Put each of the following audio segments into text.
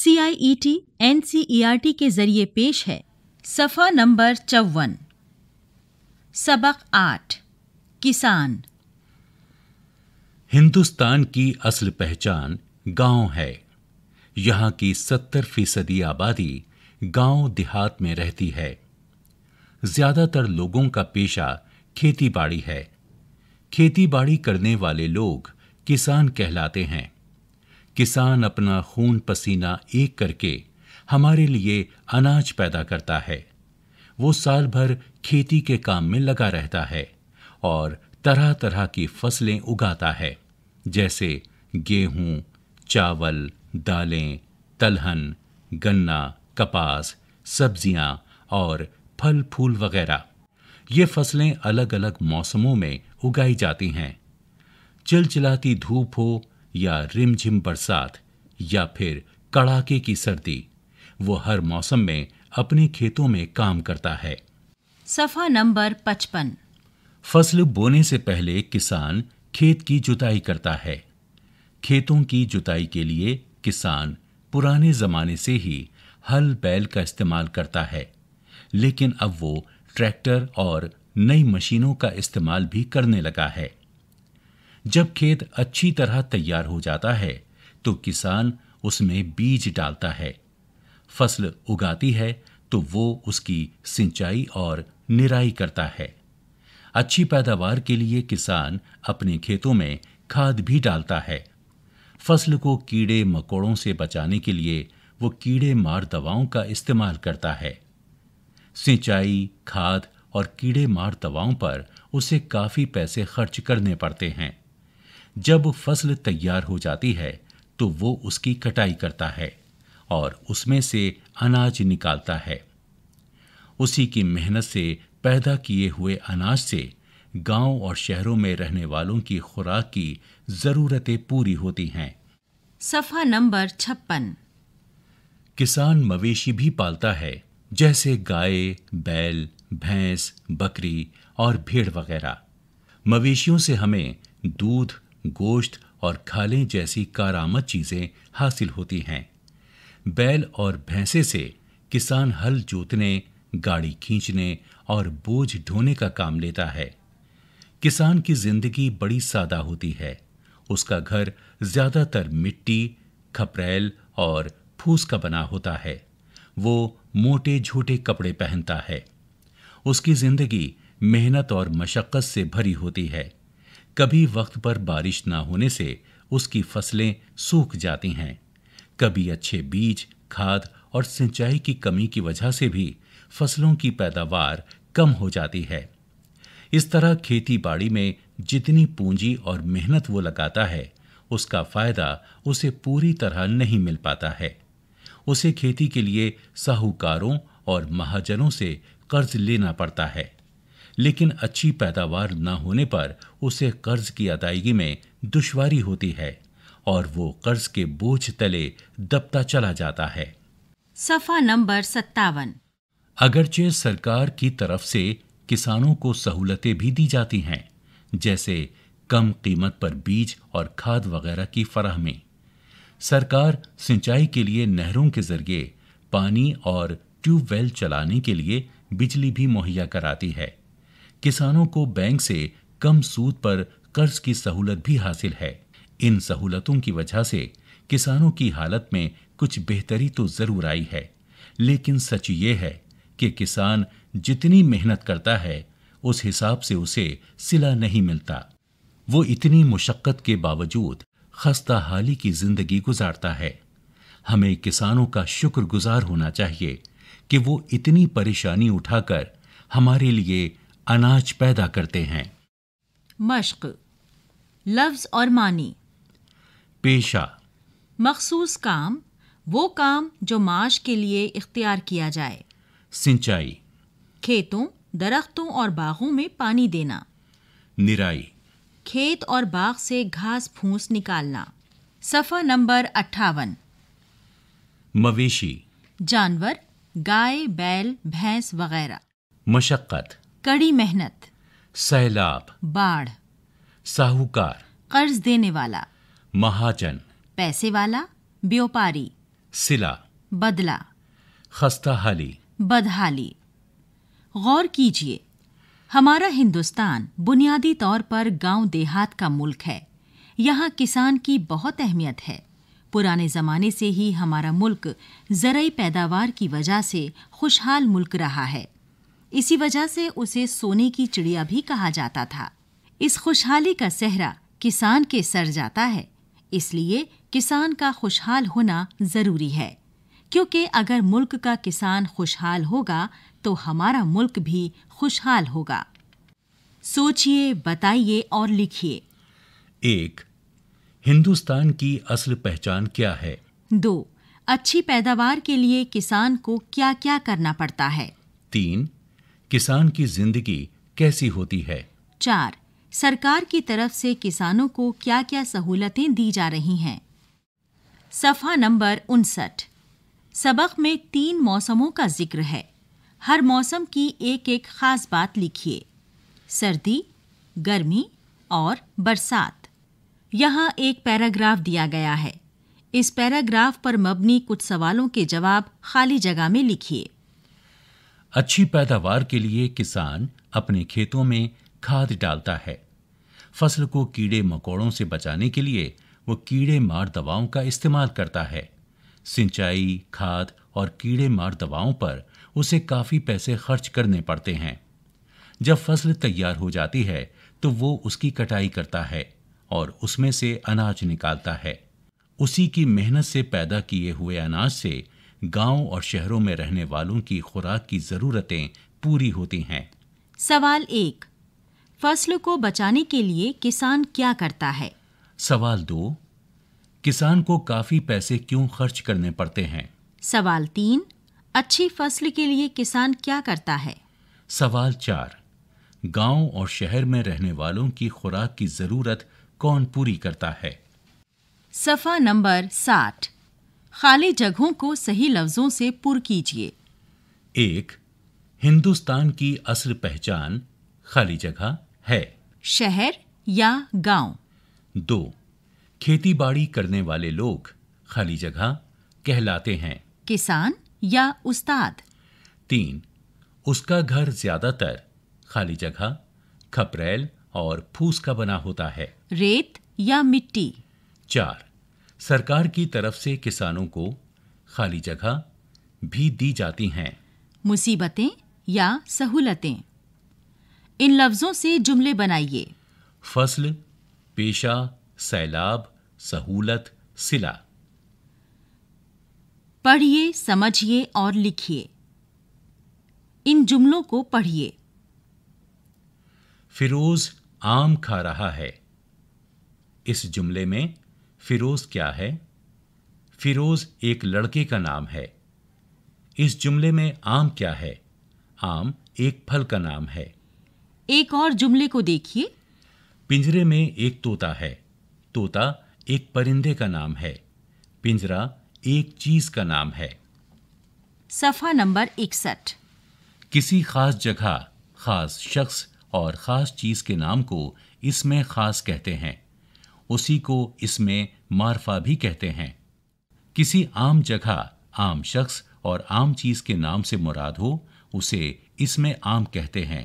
C I E T N C E R T के जरिए पेश है सफ़ा नंबर चौवन सबक आठ किसान हिंदुस्तान की असल पहचान गांव है यहाँ की सत्तर फीसदी आबादी गांव देहात में रहती है ज़्यादातर लोगों का पेशा खेती बाड़ी है खेती बाड़ी करने वाले लोग किसान कहलाते हैं किसान अपना खून पसीना एक करके हमारे लिए अनाज पैदा करता है वो साल भर खेती के काम में लगा रहता है और तरह तरह की फसलें उगाता है जैसे गेहूं चावल दालें तलहन गन्ना कपास सब्जियां और फल फूल वगैरह ये फसलें अलग अलग मौसमों में उगाई जाती हैं चिलचिलाती धूप हो या रिमझिम बरसात या फिर कड़ाके की सर्दी वो हर मौसम में अपने खेतों में काम करता है सफा नंबर पचपन फसल बोने से पहले किसान खेत की जुताई करता है खेतों की जुताई के लिए किसान पुराने जमाने से ही हल बैल का इस्तेमाल करता है लेकिन अब वो ट्रैक्टर और नई मशीनों का इस्तेमाल भी करने लगा है जब खेत अच्छी तरह तैयार हो जाता है तो किसान उसमें बीज डालता है फसल उगाती है तो वो उसकी सिंचाई और निराई करता है अच्छी पैदावार के लिए किसान अपने खेतों में खाद भी डालता है फसल को कीड़े मकोड़ों से बचाने के लिए वो कीड़े मार दवाओं का इस्तेमाल करता है सिंचाई खाद और कीड़े मार दवाओं पर उसे काफ़ी पैसे खर्च करने पड़ते हैं जब फसल तैयार हो जाती है तो वो उसकी कटाई करता है और उसमें से अनाज निकालता है उसी की मेहनत से पैदा किए हुए अनाज से गांव और शहरों में रहने वालों की खुराक की ज़रूरतें पूरी होती हैं सफ़ा नंबर छप्पन किसान मवेशी भी पालता है जैसे गाय बैल भैंस बकरी और भेड़ वगैरह मवेशियों से हमें दूध गोश्त और खालें जैसी कारामद चीज़ें हासिल होती हैं बैल और भैंसे से किसान हल जोतने गाड़ी खींचने और बोझ ढोने का काम लेता है किसान की जिंदगी बड़ी सादा होती है उसका घर ज्यादातर मिट्टी खपरेल और फूस का बना होता है वो मोटे झूठे कपड़े पहनता है उसकी जिंदगी मेहनत और मशक्क़त से भरी होती है कभी वक्त पर बारिश ना होने से उसकी फसलें सूख जाती हैं कभी अच्छे बीज खाद और सिंचाई की कमी की वजह से भी फसलों की पैदावार कम हो जाती है इस तरह खेती बाड़ी में जितनी पूंजी और मेहनत वो लगाता है उसका फायदा उसे पूरी तरह नहीं मिल पाता है उसे खेती के लिए साहूकारों और महाजनों से कर्ज लेना पड़ता है लेकिन अच्छी पैदावार न होने पर उसे कर्ज की अदायगी में दुश्वारी होती है और वो कर्ज के बोझ तले दबता चला जाता है सफा नंबर सत्तावन अगरचे सरकार की तरफ से किसानों को सहूलतें भी दी जाती हैं जैसे कम कीमत पर बीज और खाद वगैरह की फराहमी सरकार सिंचाई के लिए नहरों के जरिए पानी और ट्यूबवेल चलाने के लिए बिजली भी मुहैया कराती है किसानों को बैंक से कम सूद पर कर्ज की सहूलत भी हासिल है इन सहूलतों की वजह से किसानों की हालत में कुछ बेहतरी तो जरूर आई है लेकिन सच ये है कि किसान जितनी मेहनत करता है उस हिसाब से उसे सिला नहीं मिलता वो इतनी मुशक्क़त के बावजूद खस्ता हाली की जिंदगी गुजारता है हमें किसानों का शुक्रगुजार होना चाहिए कि वो इतनी परेशानी उठाकर हमारे लिए अनाज पैदा करते हैं मश्क लफ्ज़ और मानी पेशा मखसूस काम वो काम जो माश के लिए इख्तियार किया जाए सिंचाई खेतों दरख्तों और बागों में पानी देना निराई खेत और बाग से घास फूस निकालना सफ़ा नंबर अट्ठावन मवेशी जानवर गाय बैल भैंस वगैरह मशक्क़त कड़ी मेहनत सैलाब बाढ़ साहूकार कर्ज देने वाला महाजन पैसे वाला व्यापारी सिला बदला खस्ता हाली बदहाली गौर कीजिए हमारा हिंदुस्तान बुनियादी तौर पर गांव देहात का मुल्क है यहाँ किसान की बहुत अहमियत है पुराने ज़माने से ही हमारा मुल्क जरई पैदावार की वजह से खुशहाल मुल्क रहा है इसी वजह से उसे सोने की चिड़िया भी कहा जाता था इस खुशहाली का सेहरा किसान के सर जाता है इसलिए किसान का खुशहाल होना जरूरी है क्योंकि अगर मुल्क का किसान खुशहाल होगा तो हमारा मुल्क भी खुशहाल होगा सोचिए बताइए और लिखिए एक हिंदुस्तान की असल पहचान क्या है दो अच्छी पैदावार के लिए किसान को क्या क्या करना पड़ता है तीन किसान की जिंदगी कैसी होती है चार सरकार की तरफ से किसानों को क्या क्या सहूलतें दी जा रही हैं सफा नंबर उनसठ सबक में तीन मौसमों का जिक्र है हर मौसम की एक एक खास बात लिखिए सर्दी गर्मी और बरसात यहाँ एक पैराग्राफ दिया गया है इस पैराग्राफ पर मबनी कुछ सवालों के जवाब खाली जगह में लिखिए अच्छी पैदावार के लिए किसान अपने खेतों में खाद डालता है फसल को कीड़े मकोड़ों से बचाने के लिए वो कीड़े मार दवाओं का इस्तेमाल करता है सिंचाई खाद और कीड़े मार दवाओं पर उसे काफ़ी पैसे खर्च करने पड़ते हैं जब फसल तैयार हो जाती है तो वो उसकी कटाई करता है और उसमें से अनाज निकालता है उसी की मेहनत से पैदा किए हुए अनाज से गांव और शहरों में रहने वालों की खुराक की ज़रूरतें पूरी होती हैं सवाल एक फसल को बचाने के लिए किसान क्या करता है सवाल दो किसान को काफ़ी पैसे क्यों खर्च करने पड़ते हैं सवाल तीन अच्छी फसल के लिए किसान क्या करता है सवाल चार गांव और शहर में रहने वालों की खुराक की ज़रूरत कौन पूरी करता है सफ़ा नंबर साठ खाली जगहों को सही लफ्जों से पुर कीजिए एक हिंदुस्तान की असल पहचान खाली जगह है शहर या गांव। दो खेती बाड़ी करने वाले लोग खाली जगह कहलाते हैं किसान या उस्ताद तीन उसका घर ज्यादातर खाली जगह खपरेल और फूस का बना होता है रेत या मिट्टी चार सरकार की तरफ से किसानों को खाली जगह भी दी जाती हैं मुसीबतें या सहूलतें इन लफ्जों से जुमले बनाइए फसल पेशा सैलाब सहूलत सिला पढ़िए समझिए और लिखिए इन जुमलों को पढ़िए फिरोज आम खा रहा है इस जुमले में फिरोज़ क्या है फिरोज़ एक लड़के का नाम है इस जुमले में आम क्या है आम एक फल का नाम है एक और जुमले को देखिए पिंजरे में एक तोता है तोता एक परिंदे का नाम है पिंजरा एक चीज का नाम है सफा नंबर इकसठ किसी खास जगह खास शख्स और खास चीज के नाम को इसमें खास कहते हैं उसी को इसमें मारफा भी कहते हैं किसी आम जगह आम शख्स और आम चीज़ के नाम से मुराद हो उसे इसमें आम कहते हैं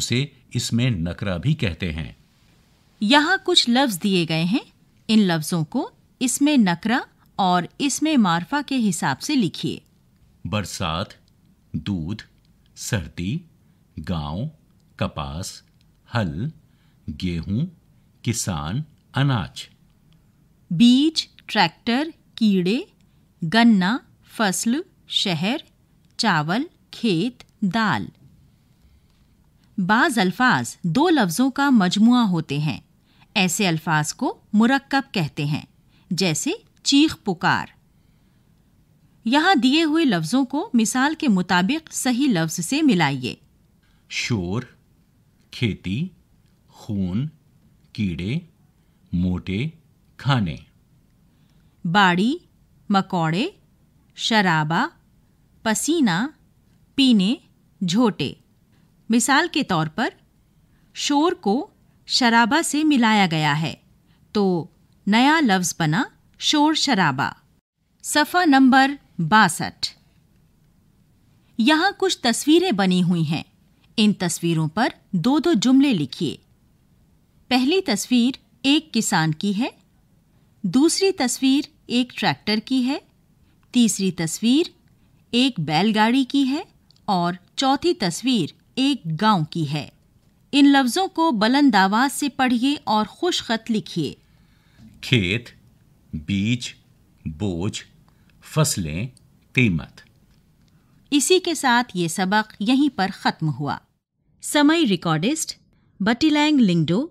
उसे इसमें नकरा भी कहते हैं यहाँ कुछ लफ्ज़ दिए गए हैं इन लफ्ज़ों को इसमें नकरा और इसमें मारफा के हिसाब से लिखिए बरसात दूध सर्दी गांव, कपास हल गेहूं, किसान अनाज बीज ट्रैक्टर कीड़े गन्ना फसल शहर चावल खेत दाल बाज़ अल्फाज दो लफ्ज़ों का मजमु होते हैं ऐसे अल्फाज को मुरक्कब कहते हैं जैसे चीख पुकार यहाँ दिए हुए लफ्ज़ों को मिसाल के मुताबिक सही लफ्ज़ से मिलाइए शोर खेती खून कीड़े मोटे खाने बाड़ी मकोड़े शराबा पसीना पीने झोटे मिसाल के तौर पर शोर को शराबा से मिलाया गया है तो नया लफ्ज़ बना शोर शराबा सफ़ा नंबर बासठ यहाँ कुछ तस्वीरें बनी हुई हैं इन तस्वीरों पर दो दो जुमले लिखिए पहली तस्वीर एक किसान की है दूसरी तस्वीर एक ट्रैक्टर की है तीसरी तस्वीर एक बैलगाड़ी की है और चौथी तस्वीर एक गांव की है इन लफ्ज़ों को बुलंद आवाज से पढ़िए और खुश खत लिखिए खेत बीज बोझ फसलें कीमत इसी के साथ ये सबक यहीं पर ख़त्म हुआ समय रिकॉर्डिस्ट बटीलैंग लिंगडो